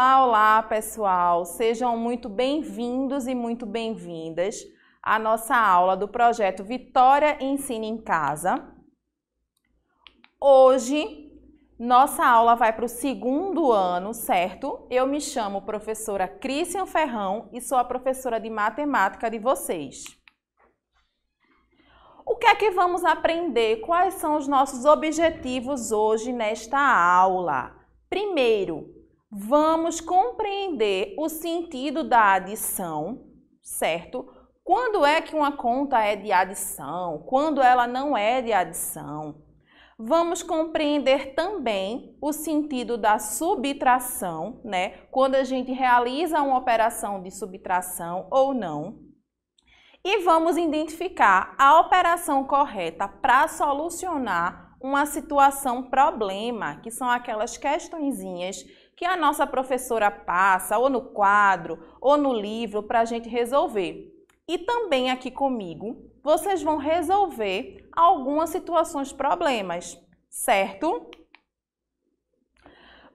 Olá, olá, pessoal. Sejam muito bem-vindos e muito bem-vindas à nossa aula do projeto Vitória Ensina em Casa. Hoje, nossa aula vai para o segundo ano, certo? Eu me chamo professora Cristian Ferrão e sou a professora de matemática de vocês. O que é que vamos aprender? Quais são os nossos objetivos hoje nesta aula? Primeiro, vamos compreender o sentido da adição, certo? Quando é que uma conta é de adição? Quando ela não é de adição? Vamos compreender também o sentido da subtração, né? Quando a gente realiza uma operação de subtração ou não. E vamos identificar a operação correta para solucionar uma situação problema, que são aquelas questõezinhas que a nossa professora passa, ou no quadro, ou no livro, para a gente resolver. E também aqui comigo, vocês vão resolver algumas situações, problemas, certo?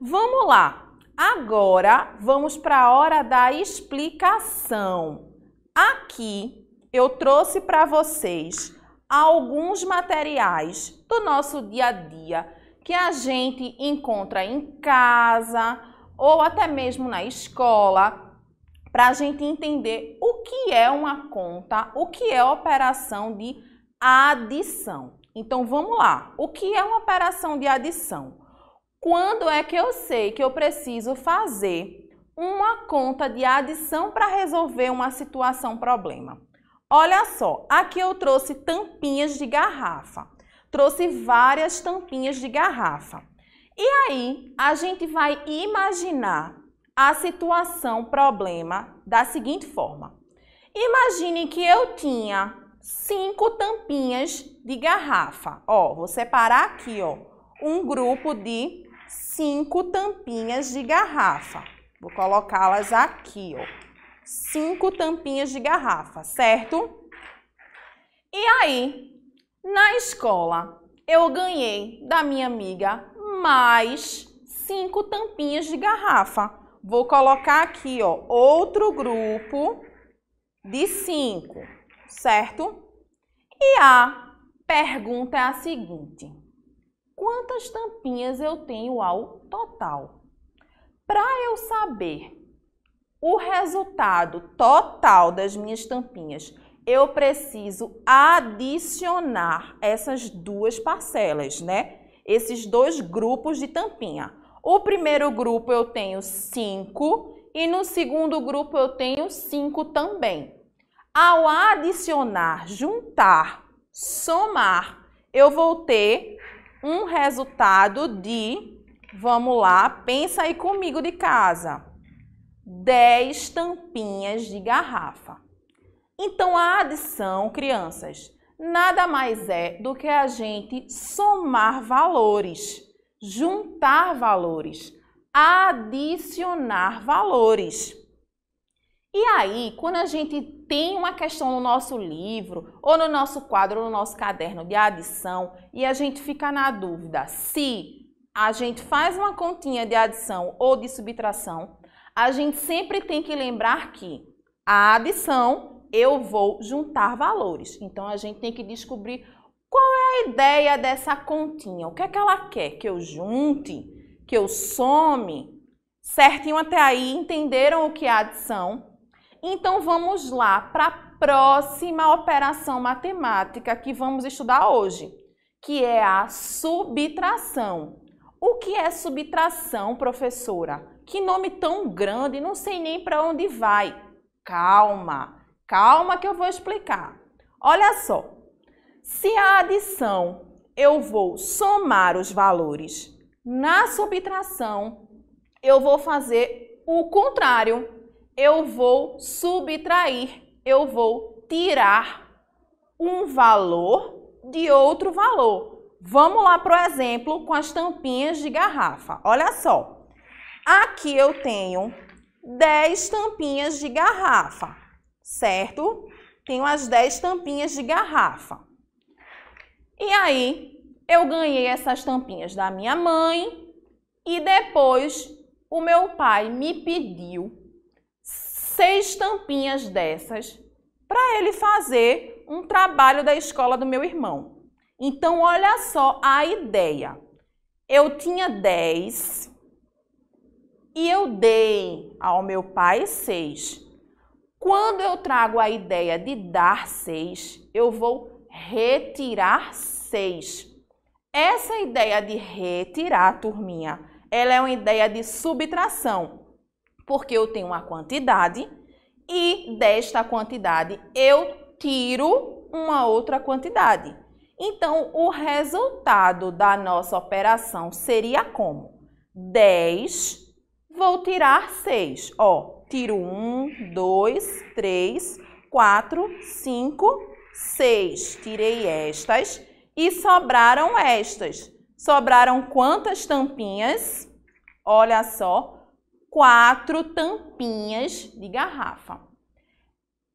Vamos lá! Agora vamos para a hora da explicação. Aqui eu trouxe para vocês alguns materiais do nosso dia a dia que a gente encontra em casa ou até mesmo na escola, para a gente entender o que é uma conta, o que é operação de adição. Então vamos lá. O que é uma operação de adição? Quando é que eu sei que eu preciso fazer uma conta de adição para resolver uma situação problema? Olha só, aqui eu trouxe tampinhas de garrafa trouxe várias tampinhas de garrafa. E aí, a gente vai imaginar a situação, problema, da seguinte forma. Imagine que eu tinha cinco tampinhas de garrafa. Ó, vou separar aqui, ó, um grupo de cinco tampinhas de garrafa. Vou colocá-las aqui, ó. Cinco tampinhas de garrafa, certo? E aí, na escola, eu ganhei da minha amiga mais cinco tampinhas de garrafa. Vou colocar aqui, ó, outro grupo de cinco, certo? E a pergunta é a seguinte: quantas tampinhas eu tenho ao total? Para eu saber o resultado total das minhas tampinhas eu preciso adicionar essas duas parcelas, né? Esses dois grupos de tampinha. O primeiro grupo eu tenho 5 e no segundo grupo eu tenho 5 também. Ao adicionar, juntar, somar, eu vou ter um resultado de, vamos lá, pensa aí comigo de casa, 10 tampinhas de garrafa. Então, a adição, crianças, nada mais é do que a gente somar valores, juntar valores, adicionar valores. E aí, quando a gente tem uma questão no nosso livro, ou no nosso quadro, ou no nosso caderno de adição, e a gente fica na dúvida se a gente faz uma continha de adição ou de subtração, a gente sempre tem que lembrar que a adição eu vou juntar valores. Então a gente tem que descobrir qual é a ideia dessa continha, o que é que ela quer que eu junte, que eu some. Certinho até aí, entenderam o que é adição? Então vamos lá para a próxima operação matemática que vamos estudar hoje, que é a subtração. O que é subtração, professora? Que nome tão grande, não sei nem para onde vai. Calma, Calma que eu vou explicar. Olha só. Se a adição eu vou somar os valores, na subtração eu vou fazer o contrário. Eu vou subtrair, eu vou tirar um valor de outro valor. Vamos lá para o exemplo com as tampinhas de garrafa. Olha só. Aqui eu tenho 10 tampinhas de garrafa certo? Tenho as 10 tampinhas de garrafa. E aí, eu ganhei essas tampinhas da minha mãe e depois o meu pai me pediu seis tampinhas dessas para ele fazer um trabalho da escola do meu irmão. Então, olha só a ideia. Eu tinha 10 e eu dei ao meu pai 6. Quando eu trago a ideia de dar seis, eu vou retirar seis. Essa ideia de retirar, turminha, ela é uma ideia de subtração, porque eu tenho uma quantidade e desta quantidade eu tiro uma outra quantidade. Então, o resultado da nossa operação seria como? 10, vou tirar 6. Ó, Tiro um, dois, três, quatro, cinco, seis. Tirei estas e sobraram estas. Sobraram quantas tampinhas? Olha só, quatro tampinhas de garrafa.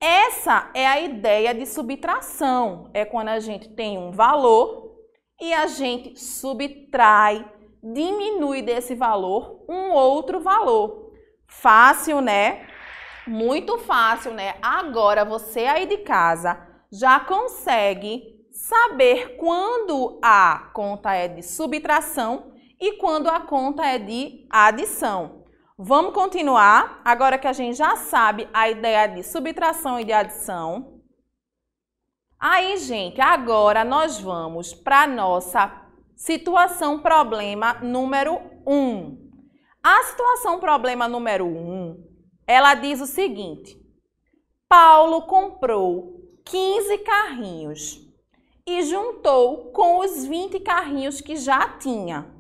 Essa é a ideia de subtração. É quando a gente tem um valor e a gente subtrai, diminui desse valor um outro valor. Fácil, né? Muito fácil, né? Agora você aí de casa já consegue saber quando a conta é de subtração e quando a conta é de adição. Vamos continuar? Agora que a gente já sabe a ideia de subtração e de adição. Aí, gente, agora nós vamos para nossa situação problema número 1. Um. A situação problema número 1, um, ela diz o seguinte: Paulo comprou 15 carrinhos e juntou com os 20 carrinhos que já tinha.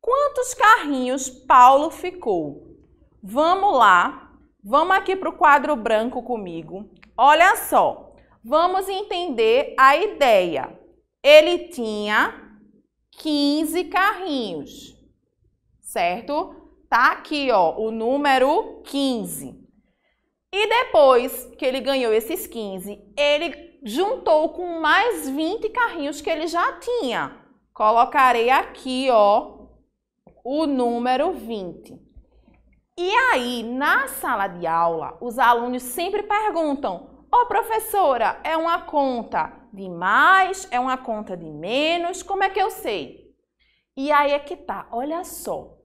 Quantos carrinhos Paulo ficou? Vamos lá, vamos aqui para o quadro branco comigo. Olha só, vamos entender a ideia. Ele tinha 15 carrinhos, certo? Tá aqui, ó, o número 15. E depois que ele ganhou esses 15, ele juntou com mais 20 carrinhos que ele já tinha. Colocarei aqui, ó, o número 20. E aí, na sala de aula, os alunos sempre perguntam: Ô oh, professora, é uma conta de mais? É uma conta de menos? Como é que eu sei? E aí é que tá, olha só.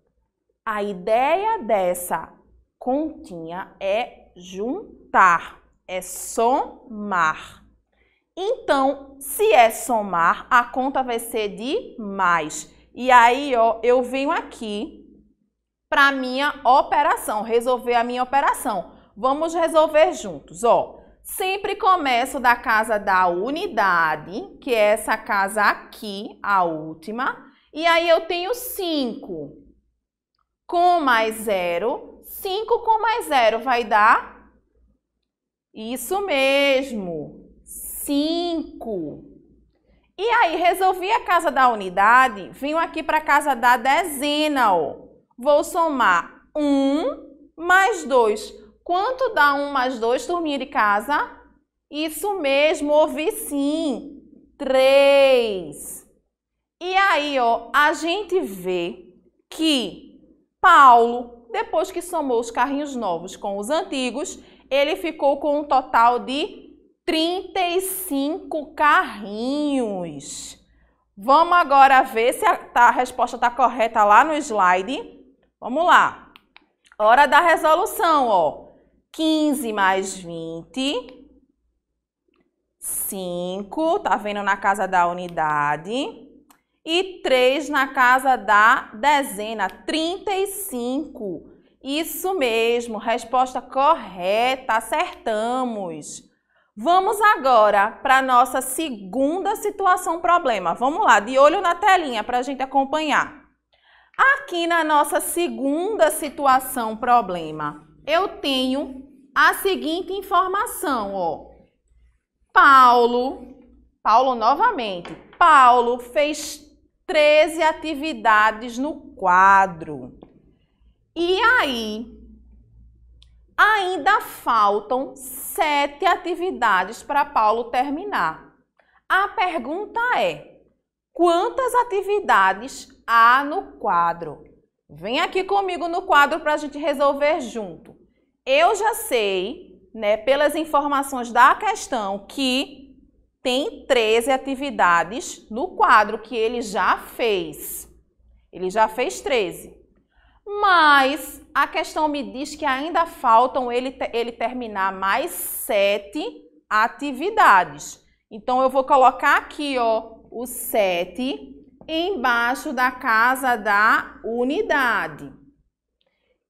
A ideia dessa continha é juntar, é somar. Então, se é somar, a conta vai ser de mais. E aí, ó, eu venho aqui para minha operação, resolver a minha operação. Vamos resolver juntos, ó. Sempre começo da casa da unidade, que é essa casa aqui, a última. E aí eu tenho 5 com mais zero. 5 com mais zero vai dar? Isso mesmo, 5. E aí, resolvi a casa da unidade, venho aqui para a casa da dezena, ó. Vou somar 1 um mais 2. Quanto dá 1 um mais 2, turminha de casa? Isso mesmo, ouvi sim. 3. E aí, ó, a gente vê que Paulo, depois que somou os carrinhos novos com os antigos, ele ficou com um total de 35 carrinhos. Vamos agora ver se a, tá, a resposta está correta lá no slide. Vamos lá. Hora da resolução, ó. 15 mais 20. 5, tá vendo na casa da unidade e 3 na casa da dezena, 35. Isso mesmo, resposta correta, acertamos. Vamos agora para a nossa segunda situação problema. Vamos lá, de olho na telinha para a gente acompanhar. Aqui na nossa segunda situação problema, eu tenho a seguinte informação, ó. Paulo, Paulo novamente, Paulo fez 13 atividades no quadro. E aí, ainda faltam sete atividades para Paulo terminar. A pergunta é: quantas atividades há no quadro? Vem aqui comigo no quadro para a gente resolver junto. Eu já sei, né, pelas informações da questão, que tem 13 atividades no quadro que ele já fez. Ele já fez 13. Mas a questão me diz que ainda faltam ele, ele terminar mais 7 atividades. Então, eu vou colocar aqui ó, o 7 embaixo da casa da unidade.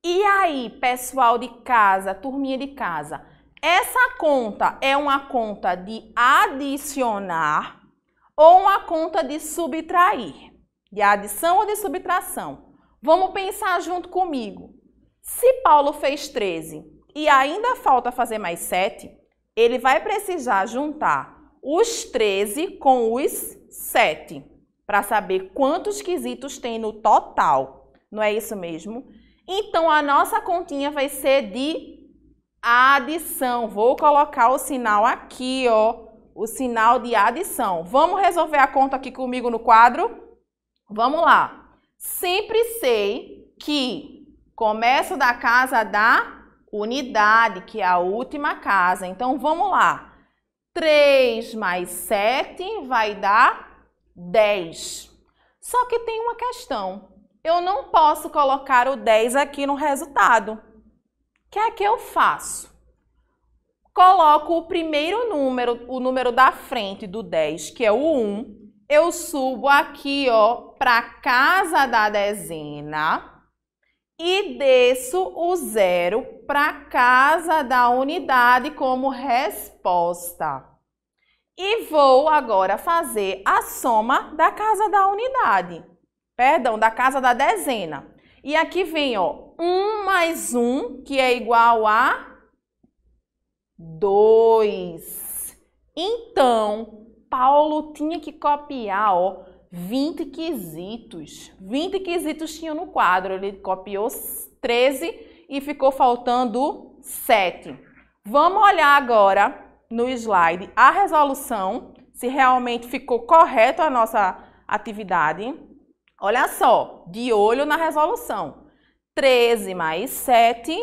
E aí, pessoal de casa, turminha de casa, essa conta é uma conta de adicionar ou uma conta de subtrair, de adição ou de subtração. Vamos pensar junto comigo. Se Paulo fez 13 e ainda falta fazer mais 7, ele vai precisar juntar os 13 com os 7 para saber quantos quesitos tem no total. Não é isso mesmo? Então a nossa continha vai ser de adição. Vou colocar o sinal aqui, ó, o sinal de adição. Vamos resolver a conta aqui comigo no quadro? Vamos lá. Sempre sei que começo da casa da unidade, que é a última casa. Então, vamos lá. 3 mais 7 vai dar 10. Só que tem uma questão. Eu não posso colocar o 10 aqui no resultado que é que eu faço? Coloco o primeiro número, o número da frente do 10, que é o 1. Eu subo aqui, ó, para casa da dezena e desço o zero para casa da unidade como resposta. E vou agora fazer a soma da casa da unidade. Perdão, da casa da dezena. E aqui vem, ó, 1 mais 1, que é igual a 2. Então, Paulo tinha que copiar, ó, 20 quesitos. 20 quesitos tinha no quadro, ele copiou 13 e ficou faltando 7. Vamos olhar agora no slide a resolução, se realmente ficou correto a nossa atividade. Olha só, de olho na resolução. 13 mais 7,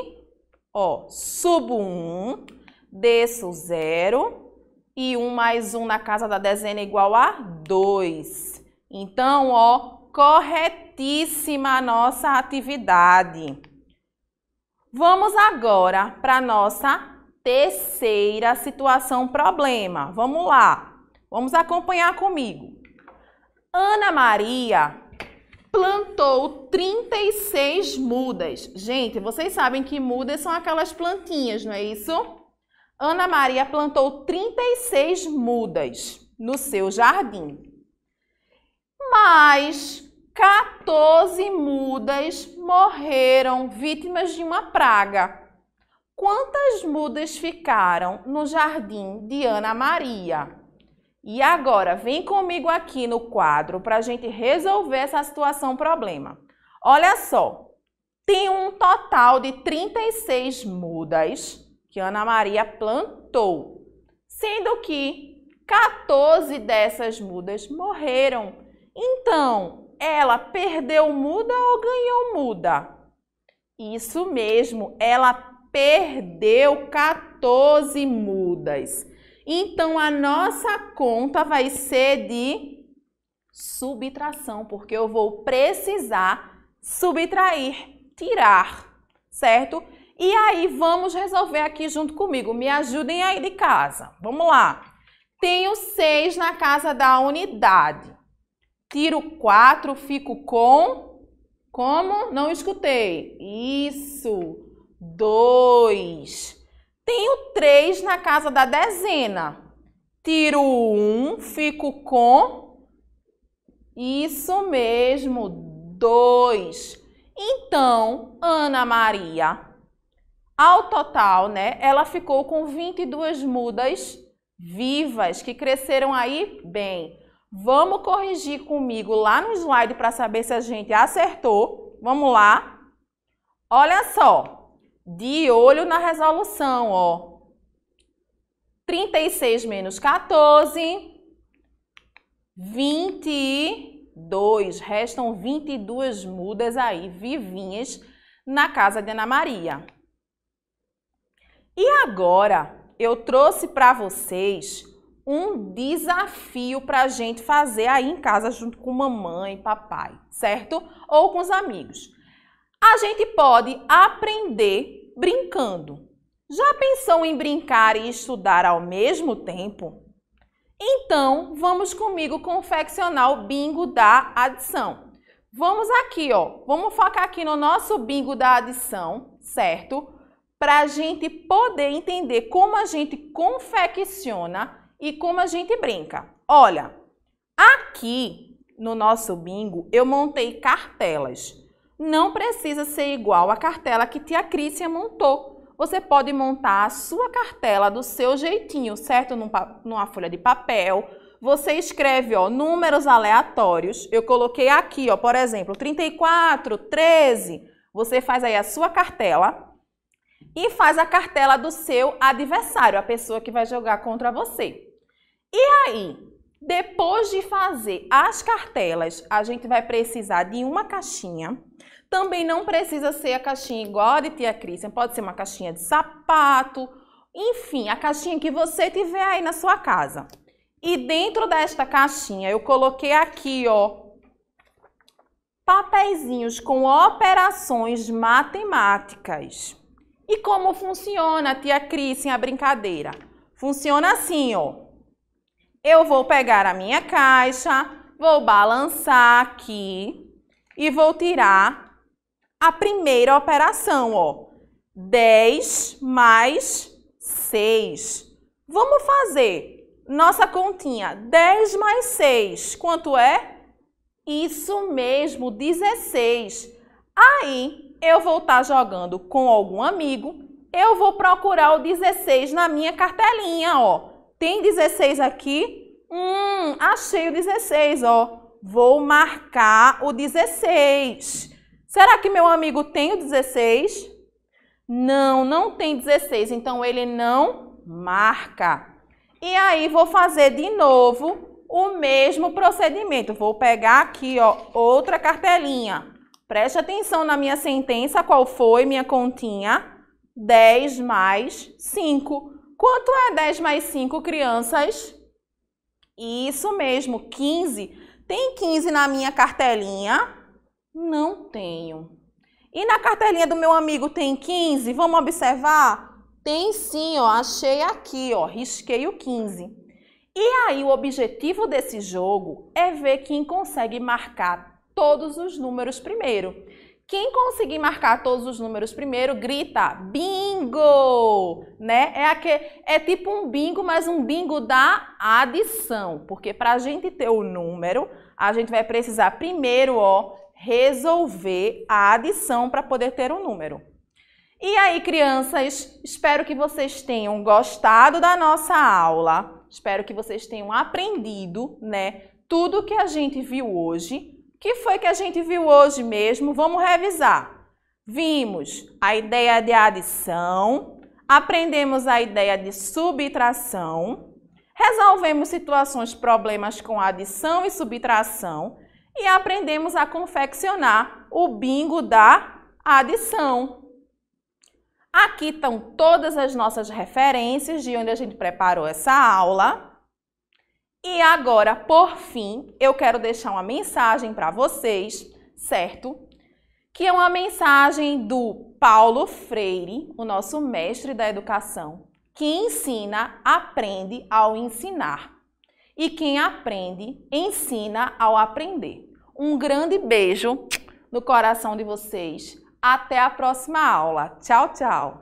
ó, subo 1, desço 0 e 1 mais 1 na casa da dezena é igual a 2. Então, ó, corretíssima a nossa atividade. Vamos agora para a nossa terceira situação problema. Vamos lá. Vamos acompanhar comigo. Ana Maria plantou 36 mudas. Gente, vocês sabem que mudas são aquelas plantinhas, não é isso? Ana Maria plantou 36 mudas no seu jardim. Mas 14 mudas morreram vítimas de uma praga. Quantas mudas ficaram no jardim de Ana Maria? E agora, vem comigo aqui no quadro para a gente resolver essa situação problema. Olha só, tem um total de 36 mudas que Ana Maria plantou, sendo que 14 dessas mudas morreram. Então, ela perdeu muda ou ganhou muda? Isso mesmo, ela perdeu 14 mudas. Então, a nossa conta vai ser de subtração, porque eu vou precisar subtrair, tirar, certo? E aí, vamos resolver aqui junto comigo. Me ajudem aí de casa. Vamos lá. Tenho 6 na casa da unidade. Tiro 4, fico com... Como? Não escutei. Isso. 2. Tenho 3 na casa da dezena. Tiro 1, um, fico com... Isso mesmo, 2. Então, Ana Maria, ao total, né, ela ficou com 22 mudas vivas, que cresceram aí bem. Vamos corrigir comigo lá no slide para saber se a gente acertou. Vamos lá. Olha só de olho na resolução, ó. 36 menos 14, 22. Restam 22 mudas aí, vivinhas, na casa de Ana Maria. E agora, eu trouxe para vocês um desafio para a gente fazer aí em casa junto com mamãe, papai, certo? Ou com os amigos. A gente pode aprender brincando. Já pensou em brincar e estudar ao mesmo tempo? Então, vamos comigo confeccionar o bingo da adição. Vamos aqui, ó. Vamos focar aqui no nosso bingo da adição, certo? Para a gente poder entender como a gente confecciona e como a gente brinca. Olha, aqui no nosso bingo eu montei cartelas não precisa ser igual à cartela que tia Crícia montou. Você pode montar a sua cartela do seu jeitinho, certo? Numa folha de papel. Você escreve, ó, números aleatórios. Eu coloquei aqui, ó, por exemplo, 34, 13. Você faz aí a sua cartela e faz a cartela do seu adversário, a pessoa que vai jogar contra você. E aí, depois de fazer as cartelas, a gente vai precisar de uma caixinha. Também não precisa ser a caixinha igual a de tia Christian, pode ser uma caixinha de sapato, enfim, a caixinha que você tiver aí na sua casa. E dentro desta caixinha eu coloquei aqui, ó, papeizinhos com operações matemáticas. E como funciona, tia Cris, a brincadeira? Funciona assim, ó eu vou pegar a minha caixa, vou balançar aqui e vou tirar a primeira operação, ó. 10 mais 6. Vamos fazer nossa continha. 10 mais 6, quanto é? Isso mesmo, 16. Aí, eu vou estar tá jogando com algum amigo, eu vou procurar o 16 na minha cartelinha, ó. Tem 16 aqui? Hum, achei o 16, ó. Vou marcar o 16. Será que meu amigo tem o 16? Não, não tem 16, então ele não marca. E aí vou fazer de novo o mesmo procedimento. Vou pegar aqui, ó, outra cartelinha. Preste atenção na minha sentença, qual foi minha continha? 10 mais 5. Quanto é 10 mais 5, crianças? Isso mesmo, 15. Tem 15 na minha cartelinha? Não tenho. E na cartelinha do meu amigo tem 15? Vamos observar? Tem sim, ó, achei aqui, ó, risquei o 15. E aí o objetivo desse jogo é ver quem consegue marcar todos os números primeiro. Quem conseguir marcar todos os números primeiro, grita bingo, né? É, aquele é tipo um bingo, mas um bingo da adição, porque para a gente ter o número, a gente vai precisar primeiro, ó, resolver a adição para poder ter o um número. E aí, crianças, espero que vocês tenham gostado da nossa aula. Espero que vocês tenham aprendido, né, tudo que a gente viu hoje que foi que a gente viu hoje mesmo? Vamos revisar. Vimos a ideia de adição, aprendemos a ideia de subtração, resolvemos situações, problemas com adição e subtração e aprendemos a confeccionar o bingo da adição. Aqui estão todas as nossas referências de onde a gente preparou essa aula. E agora, por fim, eu quero deixar uma mensagem para vocês, certo? Que é uma mensagem do Paulo Freire, o nosso mestre da educação, que ensina, aprende ao ensinar. E quem aprende, ensina ao aprender. Um grande beijo no coração de vocês. Até a próxima aula. Tchau, tchau.